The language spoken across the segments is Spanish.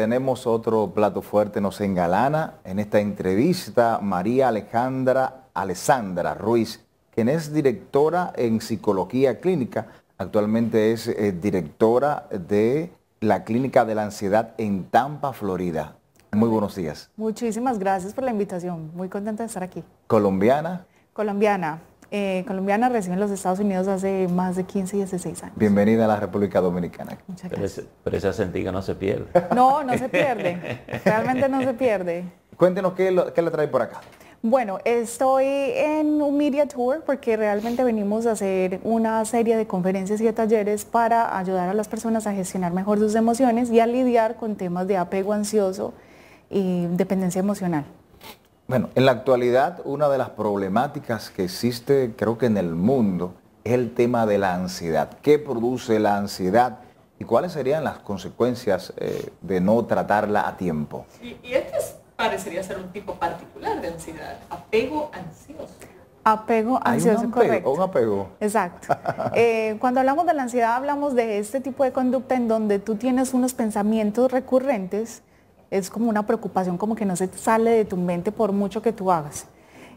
tenemos otro plato fuerte, nos engalana en esta entrevista María Alejandra Alessandra Ruiz, quien es directora en psicología clínica, actualmente es eh, directora de la Clínica de la Ansiedad en Tampa, Florida. Muy buenos días. Muchísimas gracias por la invitación, muy contenta de estar aquí. Colombiana. Colombiana, eh, colombiana recién en los Estados Unidos hace más de 15 y 16 años. Bienvenida a la República Dominicana. Muchas gracias. Pero, esa sentiga no se pierde. No, no se pierde. Realmente no se pierde. Cuéntenos qué, qué le trae por acá. Bueno, estoy en un media tour porque realmente venimos a hacer una serie de conferencias y de talleres para ayudar a las personas a gestionar mejor sus emociones y a lidiar con temas de apego ansioso y dependencia emocional. Bueno, en la actualidad una de las problemáticas que existe creo que en el mundo es el tema de la ansiedad. ¿Qué produce la ansiedad y cuáles serían las consecuencias eh, de no tratarla a tiempo? y este parecería ser un tipo particular de ansiedad, apego ansioso. Apego ansioso, correcto. Un apego. Exacto. Eh, cuando hablamos de la ansiedad hablamos de este tipo de conducta en donde tú tienes unos pensamientos recurrentes es como una preocupación como que no se sale de tu mente por mucho que tú hagas.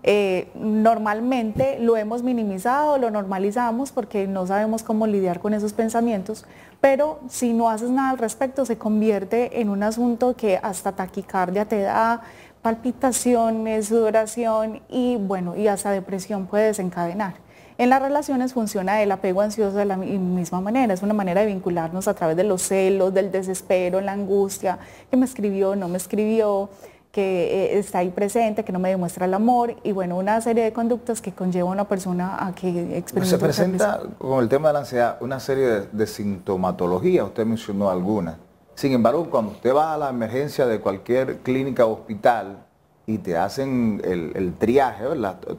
Eh, normalmente lo hemos minimizado, lo normalizamos porque no sabemos cómo lidiar con esos pensamientos, pero si no haces nada al respecto se convierte en un asunto que hasta taquicardia te da, palpitaciones, sudoración y bueno, y hasta depresión puede desencadenar. En las relaciones funciona el apego ansioso de la misma manera, es una manera de vincularnos a través de los celos, del desespero, la angustia, que me escribió, no me escribió, que eh, está ahí presente, que no me demuestra el amor y bueno, una serie de conductas que conlleva a una persona a que experimente. Se presenta con el tema de la ansiedad una serie de, sintomatologías, usted mencionó alguna. Sin embargo, cuando usted va a la emergencia de cualquier clínica o hospital, y te hacen el, triaje,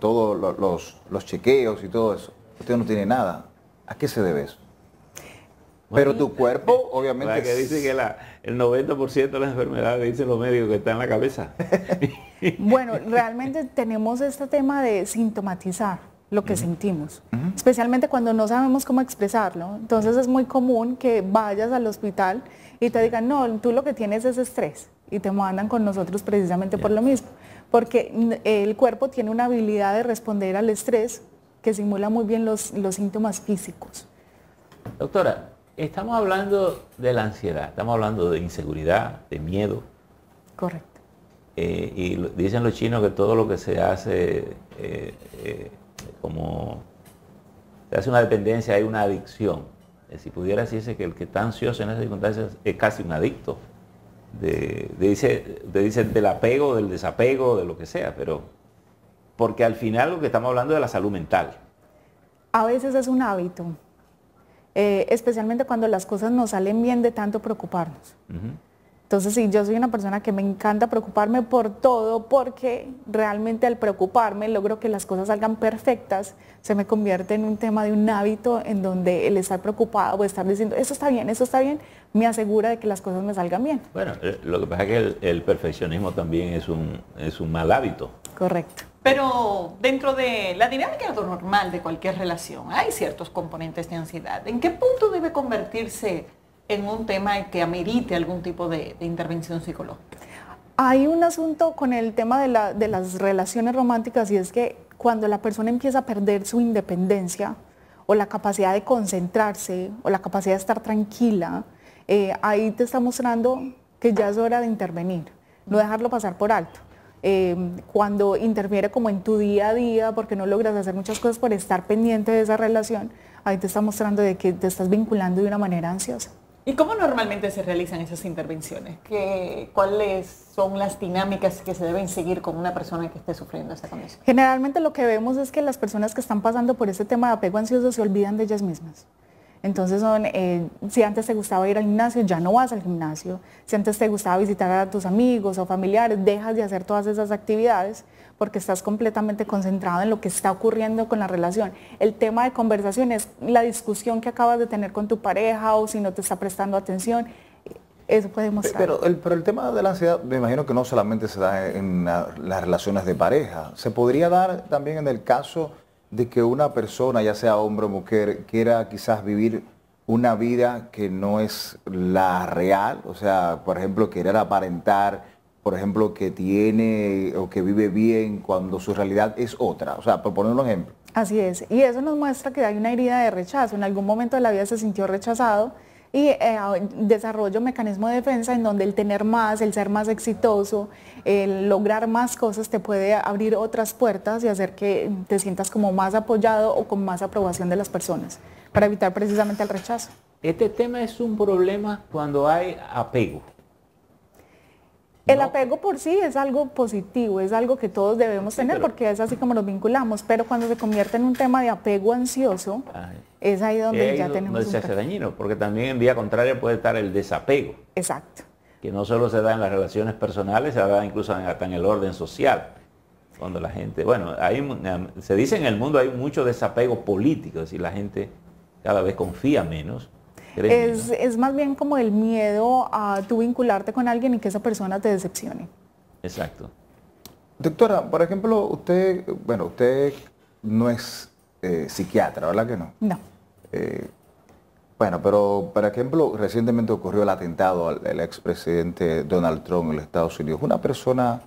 Todos los, chequeos y todo eso. Usted no tiene nada. ¿A qué se debe eso? Pero tu cuerpo, obviamente... que dice que la, el 90% de las enfermedades, dicen los médicos, que está en la cabeza. bueno, realmente tenemos este tema de sintomatizar lo que sentimos, especialmente cuando no sabemos cómo expresarlo. Entonces es muy común que vayas al hospital y te digan, no, tú lo que tienes es estrés y te mandan con nosotros precisamente por lo mismo, porque el cuerpo tiene una habilidad de responder al estrés que simula muy bien los, síntomas físicos. Doctora, estamos hablando de la ansiedad, estamos hablando de inseguridad, de miedo. Correcto. Eh, y dicen los chinos que todo lo que se hace eh, eh, como se hace una dependencia hay una adicción. si pudiera decirse que el que está ansioso en esas circunstancias es casi un adicto de, dice, del apego, del desapego, de lo que sea, pero porque al final lo que estamos hablando es de la salud mental. A veces es un hábito, eh, especialmente cuando las cosas nos salen bien de tanto preocuparnos. Entonces, sí, yo soy una persona que me encanta preocuparme por todo porque realmente al preocuparme logro que las cosas salgan perfectas, se me convierte en un tema de un hábito en donde el estar preocupado o estar diciendo, eso está bien, eso está bien, me asegura de que las cosas me salgan bien. Bueno, eh, lo que pasa es que el, perfeccionismo también es un, es un mal hábito. Correcto. Pero dentro de la dinámica normal de cualquier relación hay ciertos componentes de ansiedad. ¿En qué punto debe convertirse en un tema que amerite algún tipo de, intervención psicológica? Hay un asunto con el tema de, de, las relaciones románticas y es que cuando la persona empieza a perder su independencia o la capacidad de concentrarse o la capacidad de estar tranquila, eh, ahí te está mostrando que ya es hora de intervenir, no dejarlo pasar por alto. Eh, cuando interfiere como en tu día a día, porque no logras hacer muchas cosas por estar pendiente de esa relación, ahí te está mostrando de que te estás vinculando de una manera ansiosa. ¿Y cómo normalmente se realizan esas intervenciones? ¿Cuáles son las dinámicas que se deben seguir con una persona que esté sufriendo esa condición? Generalmente lo que vemos es que las personas que están pasando por ese tema de apego ansioso se olvidan de ellas mismas. Entonces son, eh, si antes te gustaba ir al gimnasio, ya no vas al gimnasio. Si antes te gustaba visitar a tus amigos o familiares, dejas de hacer todas esas actividades porque estás completamente concentrado en lo que está ocurriendo con la relación. El tema de conversación es la discusión que acabas de tener con tu pareja o si no te está prestando atención. Eso puede mostrar. Pero el, tema de la ansiedad, me imagino que no solamente se da en las relaciones de pareja, se podría dar también en el caso de que una persona, ya sea hombre o mujer, quiera quizás vivir una vida que no es la real, o sea, por ejemplo, querer aparentar, por ejemplo, que tiene o que vive bien cuando su realidad es otra, o sea, por poner un ejemplo. Así es, y eso nos muestra que hay una herida de rechazo, en algún momento de la vida se sintió rechazado y eh, desarrollo mecanismo de defensa en donde el tener más, el ser más exitoso, el lograr más cosas te puede abrir otras puertas y hacer que te sientas como más apoyado o con más aprobación de las personas para evitar precisamente el rechazo. Este tema es un problema cuando hay apego. El apego por sí es algo positivo, es algo que todos debemos tener porque es así como nos vinculamos, pero cuando se convierte en un tema de apego ansioso, es ahí donde ya tenemos no se hace dañino, porque también en vía contraria puede estar el desapego. Exacto. Que no solo se da en las relaciones personales, se da incluso hasta en el orden social. Cuando la gente, bueno, se dice en el mundo hay mucho desapego político, es decir, la gente cada vez confía menos es, es, más bien como el miedo a tú vincularte con alguien y que esa persona te decepcione. Exacto. Doctora, por ejemplo, usted, bueno, usted no es eh, psiquiatra, ¿verdad que no? No. Eh, bueno, pero por ejemplo, recientemente ocurrió el atentado al, expresidente Donald Trump en los Estados Unidos. Una persona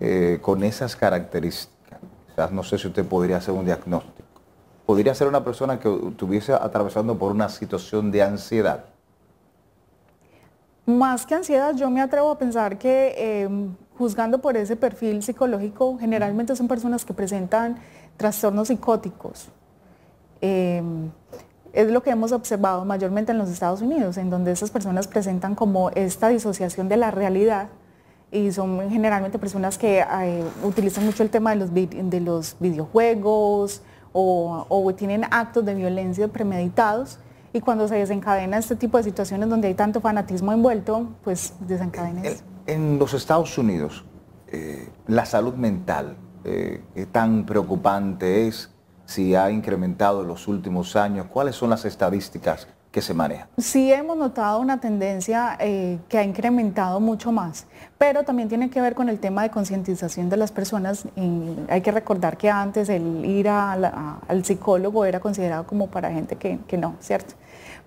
eh, con esas características, quizás no sé si usted podría hacer un diagnóstico, podría ser una persona que estuviese atravesando por una situación de ansiedad. Más que ansiedad, yo me atrevo a pensar que eh, juzgando por ese perfil psicológico, generalmente son personas que presentan trastornos psicóticos es lo que hemos observado mayormente en los Estados Unidos, en donde estas personas presentan como esta disociación de la realidad y son generalmente personas que eh, utilizan mucho el tema de los, de los videojuegos o, tienen actos de violencia premeditados y cuando se desencadena este tipo de situaciones donde hay tanto fanatismo envuelto, pues desencadena eso. En los Estados Unidos, eh, la salud mental, eh, tan preocupante es, si ha incrementado en los últimos años, cuáles son las estadísticas que se manejan. Sí hemos notado una tendencia eh, que ha incrementado mucho más, pero también tiene que ver con el tema de concientización de las personas. Y hay que recordar que antes el ir al psicólogo era considerado como para gente que no, ¿cierto?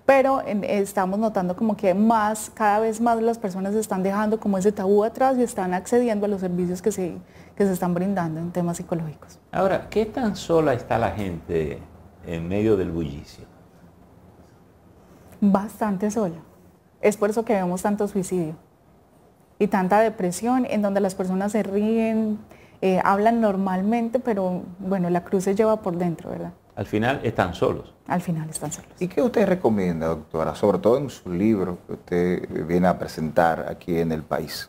pero estamos notando como que más, cada vez más las personas están dejando como ese tabú atrás y están accediendo a los servicios que se, están brindando en temas psicológicos. Ahora, ¿qué tan sola está la gente en medio del bullicio? Bastante sola. Es por eso que vemos tanto suicidio y tanta depresión en donde las personas se ríen, eh, hablan normalmente, pero bueno, la cruz se lleva por dentro, ¿verdad? al final están solos. Al final están solos. ¿Y qué usted recomienda, doctora, sobre todo en su libro que usted viene a presentar aquí en el país?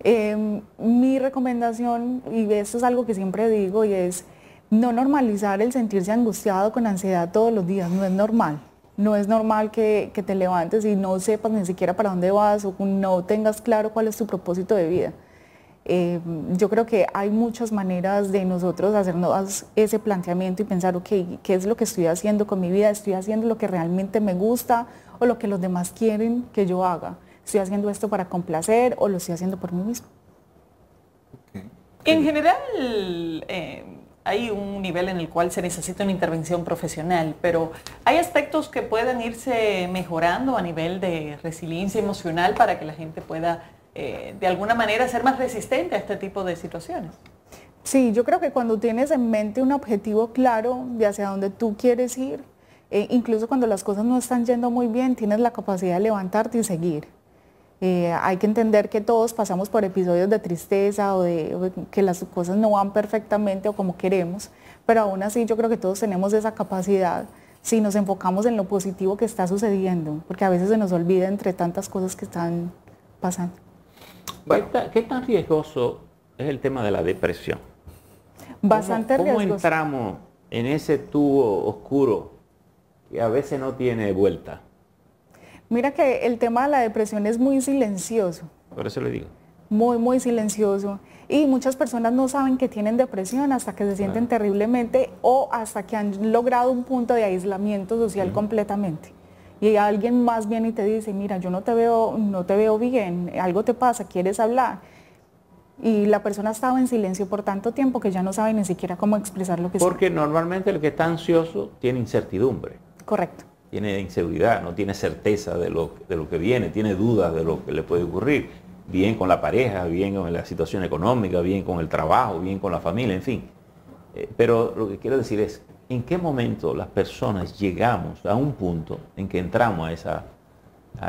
Em, mi recomendación, y esto es algo que siempre digo, y es no normalizar el sentirse angustiado con ansiedad todos los días, no es normal. No es normal que te levantes y no sepas ni siquiera para dónde vas o no tengas claro cuál es tu propósito de vida. Eh, yo creo que hay muchas maneras de nosotros hacernos ese planteamiento y pensar, ok, ¿qué es lo que estoy haciendo con mi vida? ¿Estoy haciendo lo que realmente me gusta o lo que los demás quieren que yo haga? ¿Estoy haciendo esto para complacer o lo estoy haciendo por mí mismo? En general, eh, hay un nivel en el cual se necesita una intervención profesional, pero hay aspectos que pueden irse mejorando a nivel de resiliencia emocional para que la gente pueda eh, de alguna manera ser más resistente a este tipo de situaciones. Sí, yo creo que cuando tienes en mente un objetivo claro de hacia dónde tú quieres ir, eh, incluso cuando las cosas no están yendo muy bien, tienes la capacidad de levantarte y seguir. Eh, hay que entender que todos pasamos por episodios de tristeza o de que las cosas no van perfectamente o como queremos, pero aún así yo creo que todos tenemos esa capacidad si nos enfocamos en lo positivo que está sucediendo, porque a veces se nos olvida entre tantas cosas que están pasando. ¿Qué, tan riesgoso es el tema de la depresión? Bastante riesgoso. ¿Cómo entramos en ese tubo oscuro que a veces no tiene vuelta? Mira que el tema de la depresión es muy silencioso. Por eso le digo. Muy, muy silencioso. Y muchas personas no saben que tienen depresión hasta que se sienten terriblemente o hasta que han logrado un punto de aislamiento social completamente y alguien más viene y te dice, mira, yo no te veo, no te veo bien, algo te pasa, quieres hablar. Y la persona estaba en silencio por tanto tiempo que ya no sabe ni siquiera cómo expresar lo que Porque normalmente el que está ansioso tiene incertidumbre. Correcto. Tiene inseguridad, no tiene certeza de lo, de lo que viene, tiene dudas de lo que le puede ocurrir. Bien con la pareja, bien con la situación económica, bien con el trabajo, bien con la familia, en fin. Eh, pero lo que quiero decir es, ¿en qué momento las personas llegamos a un punto en que entramos a,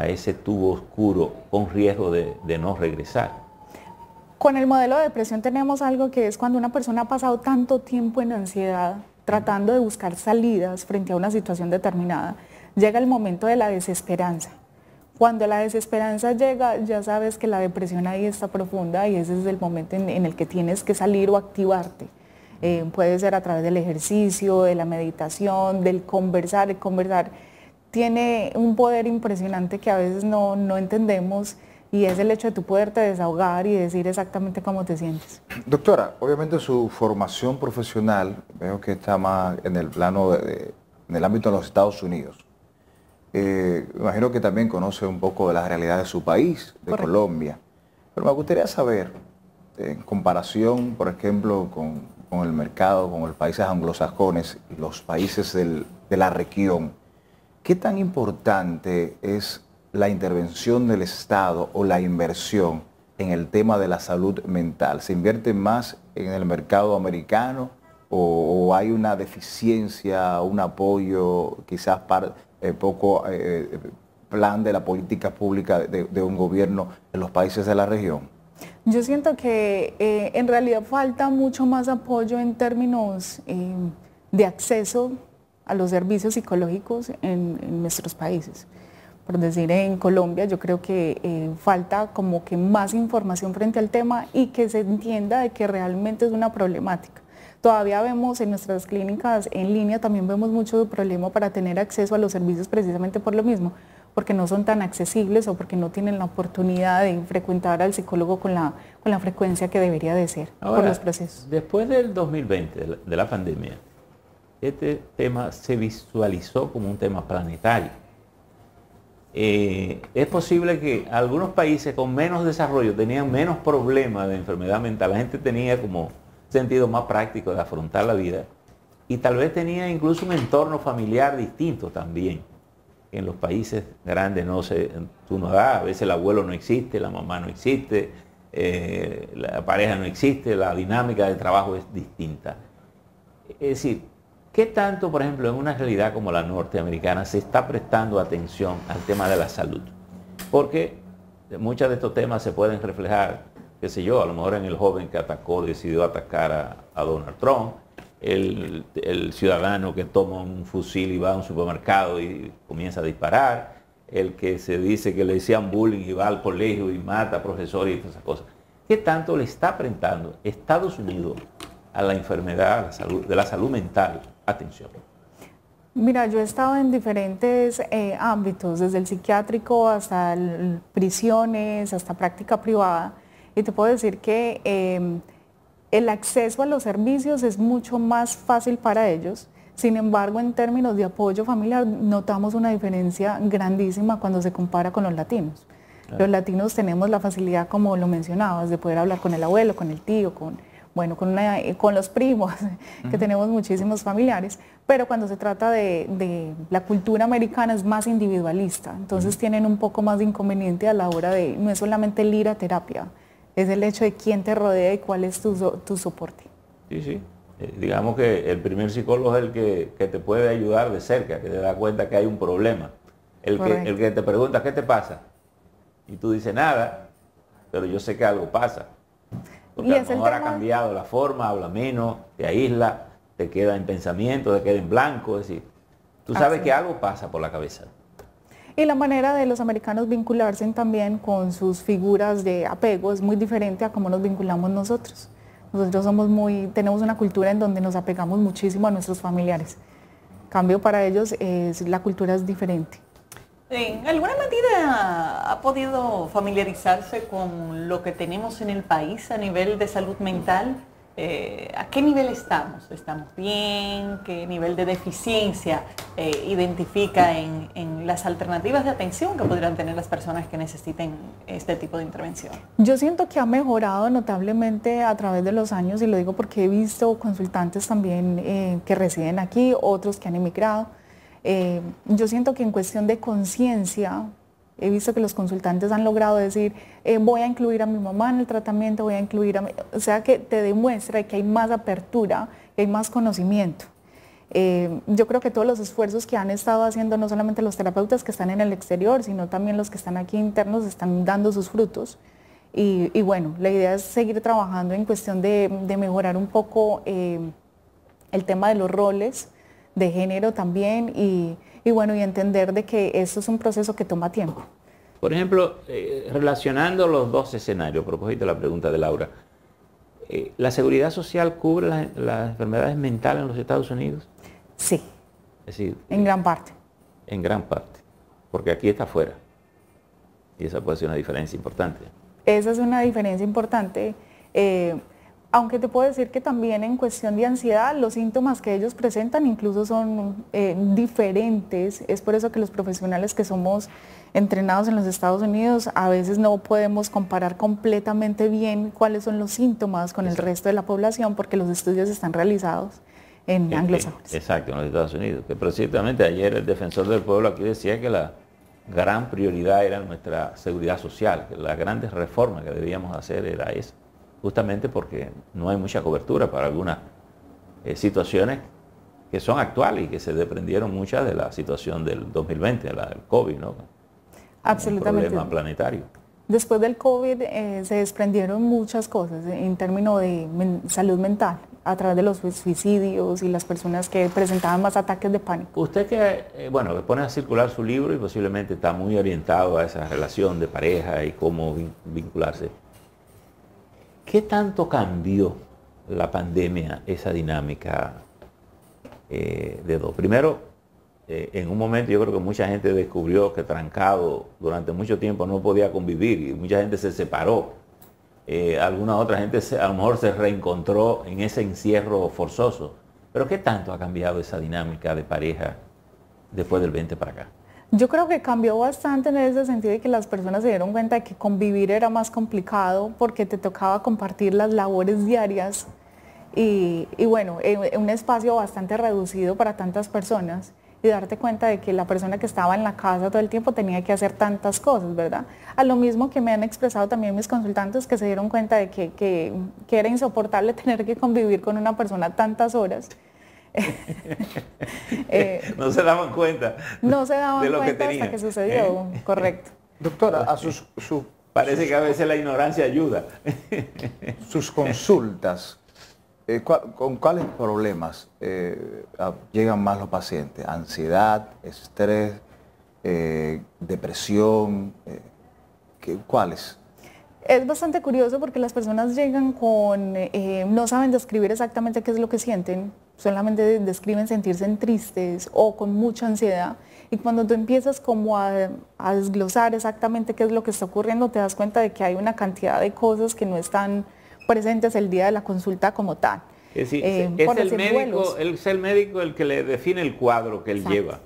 ese tubo oscuro con riesgo de, no regresar? Con el modelo de depresión tenemos algo que es cuando una persona ha pasado tanto tiempo en ansiedad, tratando de buscar salidas frente a una situación determinada, llega el momento de la desesperanza. Cuando la desesperanza llega, ya sabes que la depresión ahí está profunda y ese es el momento en el que tienes que salir o activarte. Eh, puede ser a través del ejercicio, de la meditación, del conversar, el conversar tiene un poder impresionante que a veces no, entendemos y es el hecho de tú poderte desahogar y decir exactamente cómo te sientes. Doctora, obviamente su formación profesional, veo que está más en el plano, en el ámbito de los Estados Unidos. Eh, imagino que también conoce un poco de la realidad de su país, de Colombia. Pero me gustaría saber, en comparación, por ejemplo, con con el mercado, con los países anglosajones y los países de la región, ¿qué tan importante es la intervención del Estado o la inversión en el tema de la salud mental? ¿Se invierte más en el mercado americano o, hay una deficiencia, un apoyo quizás eh, poco eh, plan de la política pública de un gobierno en los países de la región? Yo siento que eh, en realidad falta mucho más apoyo en términos eh, de acceso a los servicios psicológicos en, nuestros países. Por decir, en Colombia yo creo que eh, falta como que más información frente al tema y que se entienda de que realmente es una problemática. Todavía vemos en nuestras clínicas en línea, también vemos mucho problema para tener acceso a los servicios precisamente por lo mismo, porque no son tan accesibles o porque no tienen la oportunidad de frecuentar al psicólogo con la, con la frecuencia que debería de ser los procesos. Después del 2020, de la, pandemia, este tema se visualizó como un tema planetario. Eh, es posible que algunos países con menos desarrollo tenían menos problemas de enfermedad mental. La gente tenía como sentido más práctico de afrontar la vida y tal vez tenía incluso un entorno familiar distinto también en los países grandes no se, tú no das, a veces el abuelo no existe, la mamá no existe, eh, la pareja no existe, la dinámica del trabajo es distinta. Es decir, ¿qué tanto, por ejemplo, en una realidad como la norteamericana se está prestando atención al tema de la salud? Porque muchos de estos temas se pueden reflejar, qué sé yo, a lo mejor en el joven que atacó, decidió atacar a Donald Trump, el, ciudadano que toma un fusil y va a un supermercado y comienza a disparar, el que se dice que le decían bullying y va al colegio y mata a profesores y todas esas cosas. ¿Qué tanto le está apretando Estados Unidos a la enfermedad la salud, de la salud mental? Atención. Mira, yo he estado en diferentes eh, ámbitos, desde el psiquiátrico hasta prisiones, hasta práctica privada, y te puedo decir que em, el acceso a los servicios es mucho más fácil para ellos. Sin embargo, en términos de apoyo familiar, notamos una diferencia grandísima cuando se compara con los latinos. Los latinos tenemos la facilidad, como lo mencionabas, de poder hablar con el abuelo, con el tío, con, eh, los primos, que tenemos muchísimos familiares, pero cuando se trata de, la cultura americana es más individualista, entonces tienen un poco más de inconveniente a la hora de, no es solamente el ir a terapia, es el hecho de quién te rodea y cuál es tu, soporte. Sí, sí. Eh, digamos que el primer psicólogo es el que, te puede ayudar de cerca, que te da cuenta que hay un problema. El que, te pregunta, ¿qué te pasa? Y tú dices nada, pero yo sé que algo pasa. Porque a lo mejor ha cambiado la forma, habla menos, te aísla, te queda en pensamiento, te queda en blanco. Es decir, tú sabes que algo pasa por la cabeza y la manera de los americanos vincularse también con sus figuras de apego es muy diferente a cómo nos vinculamos nosotros. Nosotros tenemos una cultura en donde nos apegamos muchísimo a nuestros familiares. Cambio para ellos es, la cultura es diferente. ¿En alguna medida ha podido familiarizarse con lo que tenemos en el país a nivel de salud mental? Eh, a qué nivel estamos. ¿Estamos bien? ¿Qué nivel de deficiencia eh, identifica en, las alternativas de atención que podrían tener las personas que necesiten este tipo de intervención? Yo siento que ha mejorado notablemente a través de los años y lo digo porque he visto consultantes también eh, que residen aquí, otros que han emigrado. yo siento que en cuestión de conciencia He visto que los consultantes han logrado decir, eh, voy a incluir a mi mamá en el tratamiento, voy a incluir a mi... O sea que te demuestra que hay más apertura, que hay más conocimiento. Eh, yo creo que todos los esfuerzos que han estado haciendo, no solamente los terapeutas que están en el exterior, sino también los que están aquí internos, están dando sus frutos. Y, bueno, la idea es seguir trabajando en cuestión de, mejorar un poco eh, el tema de los roles, de género también y, bueno, y entender de que eso es un proceso que toma tiempo. Por ejemplo, eh, relacionando los dos escenarios, a propósito de la pregunta de Laura, eh, ¿la seguridad social cubre las, enfermedades mentales en los Estados Unidos? Sí. en gran parte. En gran parte, porque aquí está fuera. Y esa puede ser una diferencia importante. Esa es una diferencia importante. Eh, aunque te puedo decir que también en cuestión de ansiedad, los síntomas que ellos presentan incluso son eh, diferentes. Es por eso que los profesionales que somos entrenados en los Estados Unidos a veces no podemos comparar completamente bien cuáles son los síntomas con el resto de la población porque los estudios están realizados en este, anglosajones. Exacto, en los Estados Unidos. Que precisamente ayer el defensor del pueblo aquí decía que la gran prioridad era nuestra seguridad social, que las grandes reformas que debíamos hacer era esa justamente porque no hay mucha cobertura para algunas eh, situaciones que son actuales y que se desprendieron muchas de la situación del 2020, de la del COVID, ¿no? Absolutamente. Un problema planetario. Después del COVID eh, se desprendieron muchas cosas en términos de salud mental, a través de los suicidios y las personas que presentaban más ataques de pánico. Usted que, eh, bueno, que pone a circular su libro y posiblemente está muy orientado a esa relación de pareja y cómo vincularse. ¿Qué tanto cambió la pandemia esa dinámica eh, de dos? Primero, eh, en un momento yo creo que mucha gente descubrió que trancado durante mucho tiempo no podía convivir y mucha gente se separó. Eh, alguna otra gente a lo mejor se reencontró en ese encierro forzoso. Pero ¿qué tanto ha cambiado esa dinámica de pareja después del 20 para acá? Yo creo que cambió bastante en ese sentido de que las personas se dieron cuenta de que convivir era más complicado porque te tocaba compartir las labores diarias y, bueno, e, e, un espacio bastante reducido para tantas personas y darte cuenta de que la persona que estaba en la casa todo el tiempo tenía que hacer tantas cosas, ¿verdad? A lo mismo que me han expresado también mis consultantes que se dieron cuenta de que era insoportable tener que convivir con una persona tantas horas no se daban cuenta. No se daban de lo cuenta que hasta ¿eh? que sucedió, correcto. Doctora, a sus, su, Parece que a veces la ignorancia ayuda. sus consultas, eh, ¿con cuáles problemas eh, llegan más los pacientes? ¿Ansiedad, estrés, depresión? ¿Cuáles? es bastante curioso porque las personas llegan con, no saben describir exactamente qué es lo que sienten, solamente describen sentirse en tristes o con mucha ansiedad. Y cuando tú empiezas como a, desglosar exactamente qué es lo que está ocurriendo, te das cuenta de que hay una cantidad de cosas que no están presentes el día de la consulta como tal. Es, eh, es, el, médico, el, que le define el cuadro que él lleva.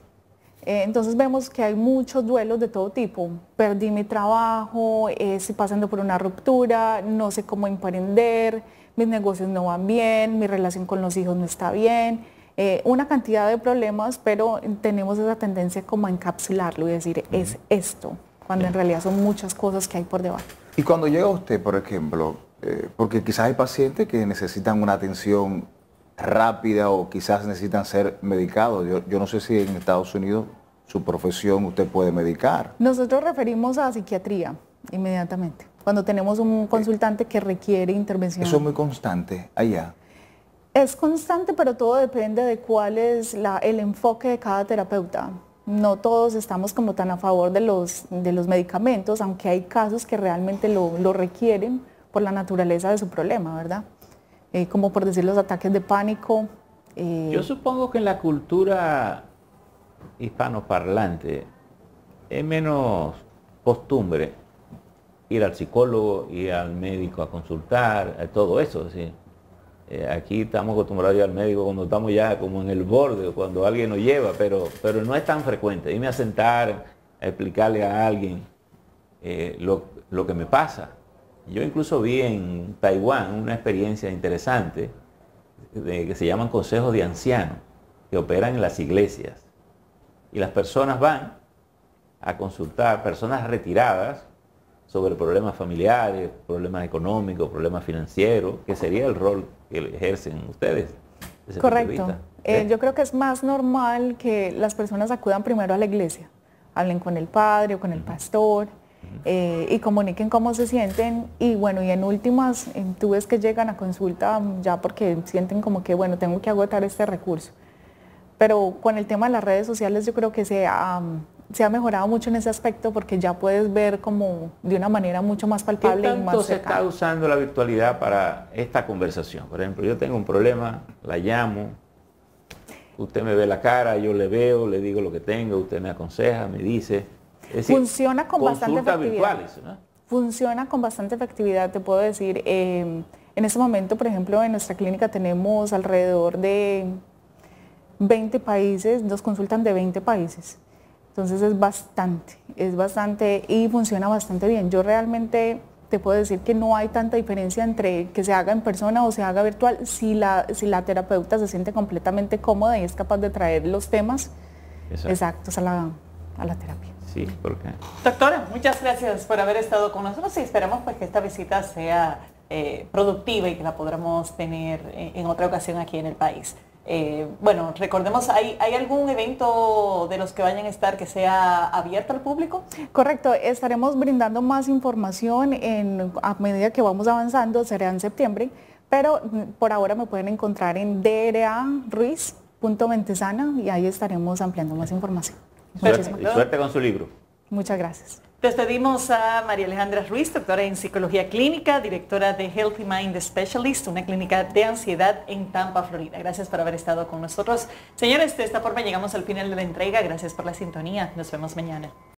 Eh, entonces vemos que hay muchos duelos de todo tipo. Perdí mi trabajo, eh, estoy pasando por una ruptura, no sé cómo emprender, mis negocios no van bien, mi relación con los hijos no está bien, eh, una cantidad de problemas, pero tenemos esa tendencia como a encapsularlo y decir, es esto, cuando en realidad son muchas cosas que hay por debajo. Y cuando llega usted, por ejemplo, eh, porque quizás hay pacientes que necesitan una atención rápida o quizás necesitan ser medicados. Yo, yo no sé si en Estados Unidos su profesión usted puede medicar. Nosotros referimos a psiquiatría inmediatamente cuando tenemos un eh, consultante que requiere intervención. Eso es muy constante allá. Es constante, pero todo depende de cuál es el enfoque de cada terapeuta. No todos estamos como tan a favor de los, de los medicamentos, aunque hay casos que realmente lo, requieren por la naturaleza de su problema, ¿verdad? Eh, como por decir los ataques de pánico. Eh, Yo supongo que en la cultura hispanoparlante es menos costumbre ir al psicólogo, y al médico a consultar, eh, todo eso. Eh, aquí estamos acostumbrados al médico cuando estamos ya como en el borde, o cuando alguien nos lleva, pero, pero no es tan frecuente. Dime a sentar, a explicarle a alguien eh, lo, que me pasa. Yo incluso vi en Taiwán una experiencia interesante de, que se llaman consejos de ancianos, que operan en las iglesias. Y las personas van a consultar, personas retiradas, sobre problemas familiares, problemas económicos, problemas financieros, que sería el rol que ejercen ustedes. Correcto. Eh, yo creo que es más normal que las personas acudan primero a la iglesia, hablen con el padre o con el pastor eh, y comuniquen cómo se sienten y bueno, y en últimas, tú ves que llegan a consulta ya porque sienten como que bueno, tengo que agotar este recurso. Pero con el tema de las redes sociales yo creo que se se ha mejorado mucho en ese aspecto porque ya puedes ver como de una manera mucho más palpable tanto y más se está usando la virtualidad para esta conversación? Por ejemplo, yo tengo un problema, la llamo, usted me ve la cara, yo le veo, le digo lo que tengo, usted me aconseja, me dice. Funciona con bastante efectividad. Funciona con bastante efectividad, te puedo decir. Em, en este momento, por ejemplo, en nuestra clínica tenemos alrededor de 20 países, nos consultan de 20 países. Entonces es bastante, es bastante y funciona bastante bien. Yo realmente te puedo decir que no hay tanta diferencia entre que se haga en persona o se haga virtual si la, si la terapeuta se siente completamente cómoda y es capaz de traer los temas exactos a la, terapia. Sí, porque... Doctora, muchas gracias por haber estado con nosotros y esperamos pues, que esta visita sea eh, productiva y que la podamos tener eh, en otra ocasión aquí en el país. Eh, bueno, recordemos, ¿hay, algún evento de los que vayan a estar que sea abierto al público? Correcto, estaremos brindando más información a medida que vamos avanzando, será en septiembre, pero mm, por ahora me pueden encontrar en draruiz.ventesana y ahí estaremos ampliando más información. y suerte con su libro. Muchas gracias. Despedimos a María Alejandra Ruiz, doctora en psicología clínica, directora de Healthy Mind Specialist, una clínica de ansiedad en Tampa, Florida. Gracias por haber estado con nosotros. Señores, de esta forma llegamos al final de la entrega. Gracias por la sintonía. Nos vemos mañana.